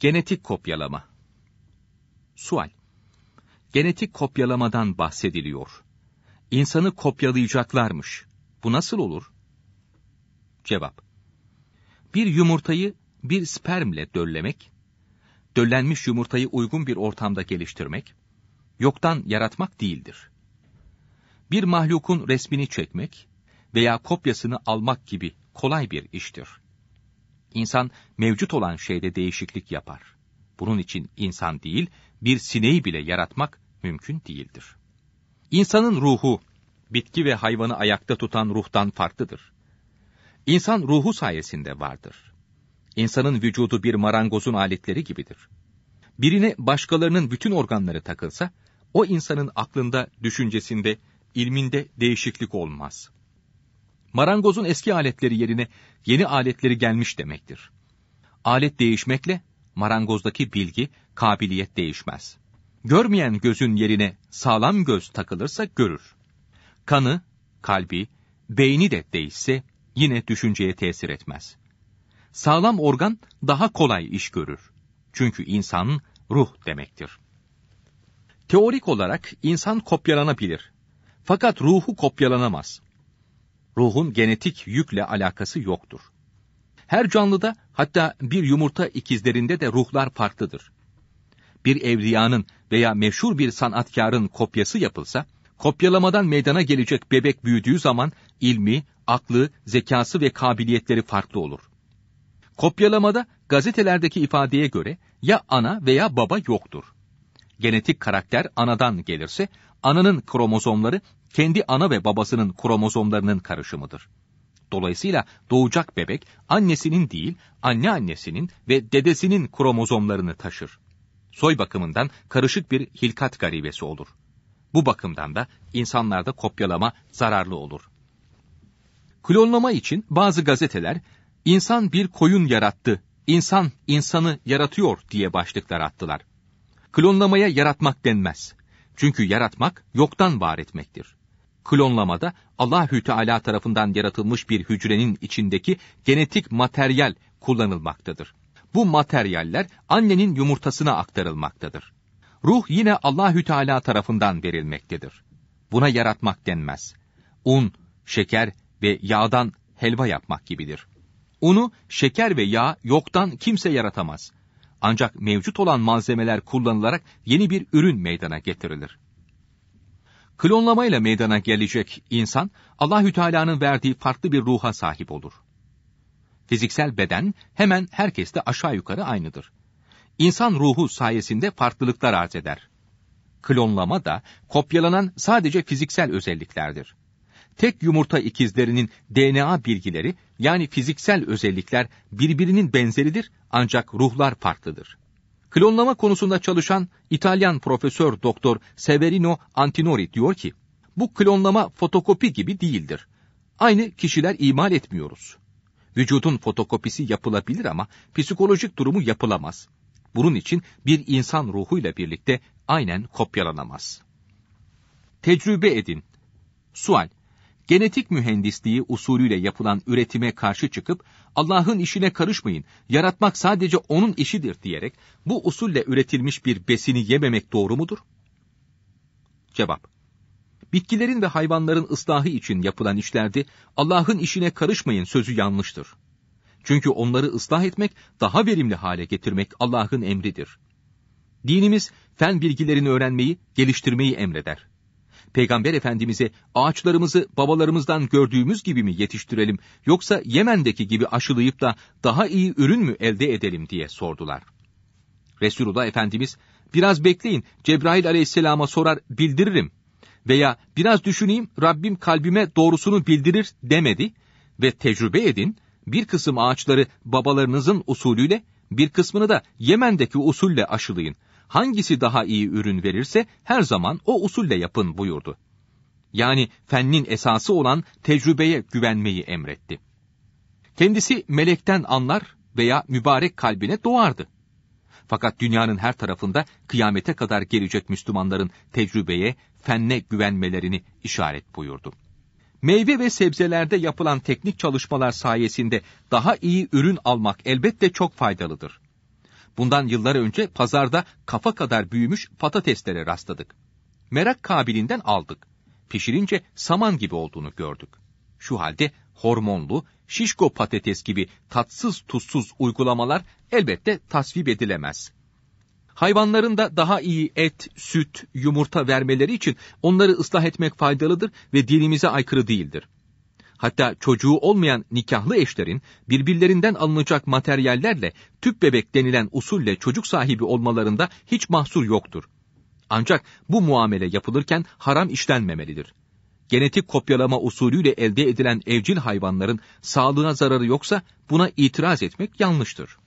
Genetik kopyalama. Sual. Genetik kopyalamadan bahsediliyor. İnsanı kopyalayacaklarmış. Bu nasıl olur? Cevap. Bir yumurtayı bir spermle döllemek, döllenmiş yumurtayı uygun bir ortamda geliştirmek, yoktan yaratmak değildir. Bir mahlukun resmini çekmek veya kopyasını almak gibi kolay bir iştir insan mevcut olan şeyde değişiklik yapar. Bunun için insan değil, bir sineği bile yaratmak mümkün değildir. İnsanın ruhu, bitki ve hayvanı ayakta tutan ruhtan farklıdır. İnsan ruhu sayesinde vardır. İnsanın vücudu bir marangozun aletleri gibidir. Birine başkalarının bütün organları takılsa, o insanın aklında, düşüncesinde, ilminde değişiklik olmaz.'' Marangozun eski aletleri yerine yeni aletleri gelmiş demektir. Alet değişmekle marangozdaki bilgi, kabiliyet değişmez. Görmeyen gözün yerine sağlam göz takılırsa görür. Kanı, kalbi, beyni de değişse yine düşünceye tesir etmez. Sağlam organ daha kolay iş görür. Çünkü insan ruh demektir. Teorik olarak insan kopyalanabilir. Fakat ruhu kopyalanamaz ruhun genetik yükle alakası yoktur. Her canlıda hatta bir yumurta ikizlerinde de ruhlar farklıdır. Bir evliyanın veya meşhur bir sanatkarın kopyası yapılsa, kopyalamadan meydana gelecek bebek büyüdüğü zaman ilmi, aklı, zekası ve kabiliyetleri farklı olur. Kopyalamada gazetelerdeki ifadeye göre ya ana veya baba yoktur. Genetik karakter anadan gelirse, ananın kromozomları kendi ana ve babasının kromozomlarının karışımıdır. Dolayısıyla doğacak bebek annesinin değil, anneannesinin ve dedesinin kromozomlarını taşır. Soy bakımından karışık bir hilkat garibesi olur. Bu bakımdan da insanlarda kopyalama zararlı olur. Klonlama için bazı gazeteler insan bir koyun yarattı, insan insanı yaratıyor diye başlıklar attılar. Klonlamaya yaratmak denmez. Çünkü yaratmak yoktan var etmektir klonlamada Allahü Teala tarafından yaratılmış bir hücrenin içindeki genetik materyal kullanılmaktadır. Bu materyaller annenin yumurtasına aktarılmaktadır. Ruh yine Allahü Teala tarafından verilmektedir. Buna yaratmak denmez. Un, şeker ve yağdan helva yapmak gibidir. Unu, şeker ve yağ yoktan kimse yaratamaz. Ancak mevcut olan malzemeler kullanılarak yeni bir ürün meydana getirilir. Klonlamayla meydana gelecek insan Allahü Teala'nın verdiği farklı bir ruha sahip olur. Fiziksel beden hemen herkeste aşağı yukarı aynıdır. İnsan ruhu sayesinde farklılıklar arz eder. Klonlama da kopyalanan sadece fiziksel özelliklerdir. Tek yumurta ikizlerinin DNA bilgileri yani fiziksel özellikler birbirinin benzeridir ancak ruhlar farklıdır. Klonlama konusunda çalışan İtalyan profesör doktor Severino Antinori diyor ki, bu klonlama fotokopi gibi değildir. Aynı kişiler imal etmiyoruz. Vücudun fotokopisi yapılabilir ama psikolojik durumu yapılamaz. Bunun için bir insan ruhuyla birlikte aynen kopyalanamaz. Tecrübe edin. Sual genetik mühendisliği usulüyle yapılan üretime karşı çıkıp Allah'ın işine karışmayın, yaratmak sadece onun işidir diyerek bu usulle üretilmiş bir besini yememek doğru mudur? Cevap Bitkilerin ve hayvanların ıslahı için yapılan işlerde Allah'ın işine karışmayın sözü yanlıştır. Çünkü onları ıslah etmek, daha verimli hale getirmek Allah'ın emridir. Dinimiz, fen bilgilerini öğrenmeyi, geliştirmeyi emreder. Peygamber Efendimiz'e ağaçlarımızı babalarımızdan gördüğümüz gibi mi yetiştirelim yoksa Yemen'deki gibi aşılayıp da daha iyi ürün mü elde edelim diye sordular. Resulullah Efendimiz biraz bekleyin Cebrail aleyhisselama sorar bildiririm veya biraz düşüneyim Rabbim kalbime doğrusunu bildirir demedi ve tecrübe edin bir kısım ağaçları babalarınızın usulüyle bir kısmını da Yemen'deki usulle aşılayın hangisi daha iyi ürün verirse her zaman o usulle yapın buyurdu. Yani fennin esası olan tecrübeye güvenmeyi emretti. Kendisi melekten anlar veya mübarek kalbine doğardı. Fakat dünyanın her tarafında kıyamete kadar gelecek Müslümanların tecrübeye, fenne güvenmelerini işaret buyurdu. Meyve ve sebzelerde yapılan teknik çalışmalar sayesinde daha iyi ürün almak elbette çok faydalıdır. Bundan yıllar önce pazarda kafa kadar büyümüş patateslere rastladık. Merak kabilinden aldık. Pişirince saman gibi olduğunu gördük. Şu halde hormonlu, şişko patates gibi tatsız tuzsuz uygulamalar elbette tasvip edilemez. Hayvanların da daha iyi et, süt, yumurta vermeleri için onları ıslah etmek faydalıdır ve dinimize aykırı değildir hatta çocuğu olmayan nikahlı eşlerin birbirlerinden alınacak materyallerle tüp bebek denilen usulle çocuk sahibi olmalarında hiç mahsur yoktur. Ancak bu muamele yapılırken haram işlenmemelidir. Genetik kopyalama usulüyle elde edilen evcil hayvanların sağlığına zararı yoksa buna itiraz etmek yanlıştır.